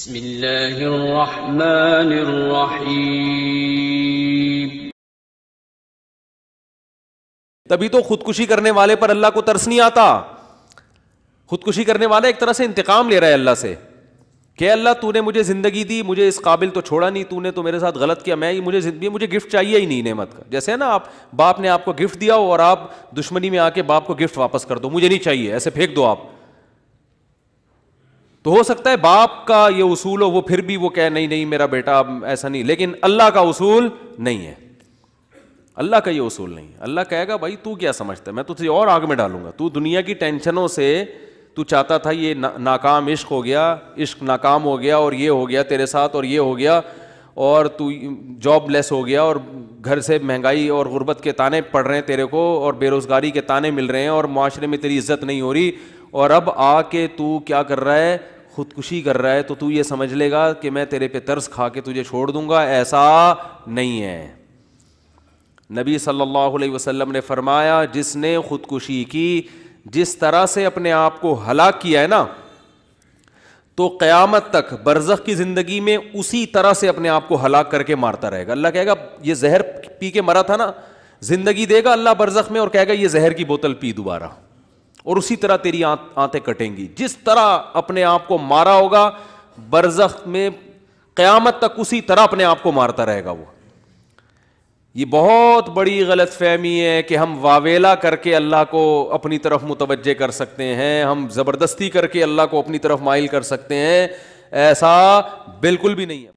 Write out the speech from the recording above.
بسم الله الرحمن الرحيم तभी तो खुदकुशी करने वाले पर अल्लाह को तरस नहीं आता खुदकुशी करने वाला एक तरह से इंतकाम ले रहा है अल्लाह से कि अल्लाह तूने मुझे ज़िंदगी दी मुझे इस काबिल तो छोड़ा नहीं तूने तो मेरे साथ गलत किया मैं मुझे जिंदगी मुझे गिफ्ट चाहिए ही नहीं नेमत का जैसे है ना आप बाप ने आपको गिफ्ट दिया हो और आप दुश्मनी में आके बाप को गिफ्ट वापस कर दो मुझे नहीं चाहिए ऐसे फेंक दो आप तो हो सकता है बाप का ये उसूल हो वो फिर भी वो कहे नहीं नहीं मेरा बेटा अब ऐसा नहीं लेकिन अल्लाह का उसूल नहीं है अल्लाह का ये उसूल नहीं अल्लाह कहेगा भाई तू क्या समझता है मैं तुझे और आग में डालूंगा तू दुनिया की टेंशनों से तू चाहता था ये ना, नाकाम इश्क हो गया इश्क नाकाम हो गया और ये हो गया तेरे साथ और ये हो गया और तू जॉब लेस हो गया और घर से महंगाई और गुर्बत के ताने पड़ रहे हैं तेरे को और बेरोज़गारी के ताने मिल रहे हैं और माशरे में तेरी इज्जत नहीं हो रही और अब आके तू क्या कर रहा है खुदकुशी कर रहा है तो तू ये समझ लेगा कि मैं तेरे पे तर्स खा के तुझे छोड़ दूंगा ऐसा नहीं है नबी सल्लल्लाहु अलैहि वसल्लम ने फरमाया जिसने खुदकुशी की जिस तरह से अपने आप को हलाक किया है ना तो क्यामत तक बरज़ख की ज़िंदगी में उसी तरह से अपने आप को हलाक करके मारता रहेगा अल्लाह कहेगा यह जहर पी के मरा था ना ज़िंदगी देगा अल्लाह बरज़ख में और कहेगा यह जहर की बोतल पी दोबारा और उसी तरह तेरी आते कटेंगी जिस तरह अपने आप को मारा होगा बरजख में क्यामत तक उसी तरह अपने आप को मारता रहेगा वो ये बहुत बड़ी गलत फहमी है कि हम वावेला करके अल्लाह को अपनी तरफ मुतवजह कर सकते हैं हम ज़बरदस्ती करके अल्लाह को अपनी तरफ माइल कर सकते हैं ऐसा बिल्कुल भी नहीं है